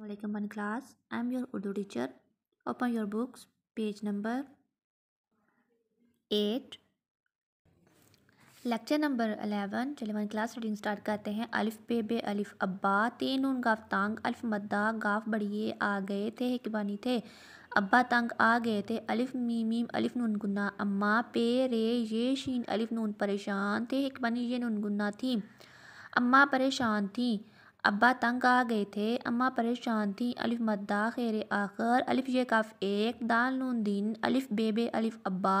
वालेकुम one class I am your Urdu teacher open your books page number eight lecture number eleven चलिए one class reading start करते हैं अलिफ पे बे अलिफ अब्बा ते नून गाफ तांग अल्फ मद्दा गाफ बढ़िए आ गए थे बानी थे अब्बा तंग आ गए थे अलिफ मीमीम अलिफ नून गुन्ना अम्मा पे रे ये शीन अलिफ नून परेशान थे बनी ये नून गुन्ना थी अम्मा परेशान थी अब्बा तंग आ गए थे अम्मा परेशान थी अलिफ मद्दा खेर आखर अलिफ ये काफ एक दाल नून दिन अलिफ बेबे अलिफ अब्बा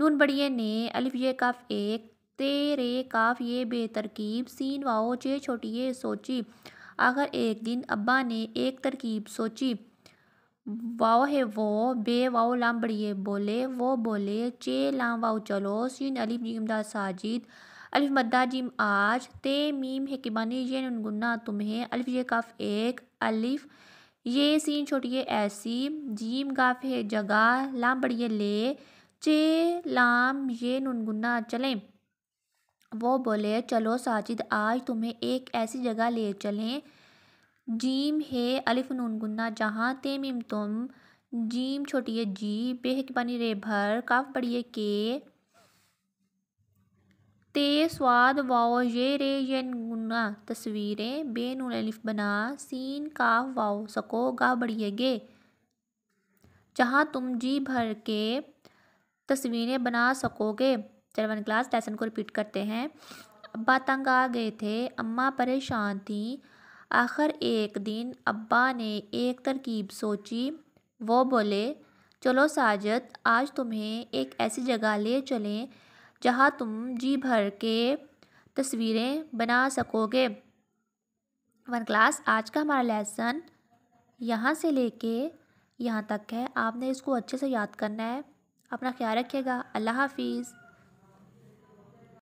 नून बड़िए ने अलिफ ये काफ एक तेरे काफ ये बेतरकीब सीन वाओ चे छोटिए सोची आखिर एक दिन अब्बा ने एक तरकीब सोची वाओ है वो बे वाओ लाम बड़िए बोले वो बोले चे लाम वाओ चलो सीन अलिफ जिमदा साजिद अल्फ मद्दा जिम आज ते मीम हकीबानी ये नगुन्ना तुम्हें अल्फ ये काफ एक अलिफ ये सीन छोटी ऐसी जीम गाफ है जगह लाम बड़ी ले चे लाम ये नगुन्ना चलें वो बोले चलो साजिद आज तुम्हें एक ऐसी जगह ले चलें जीम है अलिफ नून जहाँ ते मीम तुम जीम छोटी जी बेहकबानी रे भर काफ बड़ी के ते स्वाद वाओ ये रे ये गुना तस्वीरें बे नून अलिफ बना सीन काफ वाओ सको गा बढ़िए गे जहाँ तुम जी भर के तस्वीरें बना सकोगे चलो वन क्लास लेसन को रिपीट करते हैं अब्बा तंग आ गए थे अम्मा परेशान थी आखिर एक दिन अब्बा ने एक तरकीब सोची वो बोले चलो साजत आज तुम्हें एक ऐसी जगह ले चलें जहाँ तुम जी भर के तस्वीरें बना सकोगे वन क्लास आज का हमारा लेसन यहाँ से लेके यहाँ तक है आपने इसको अच्छे से याद करना है अपना ख्याल रखिएगा अल्लाह हाफिज़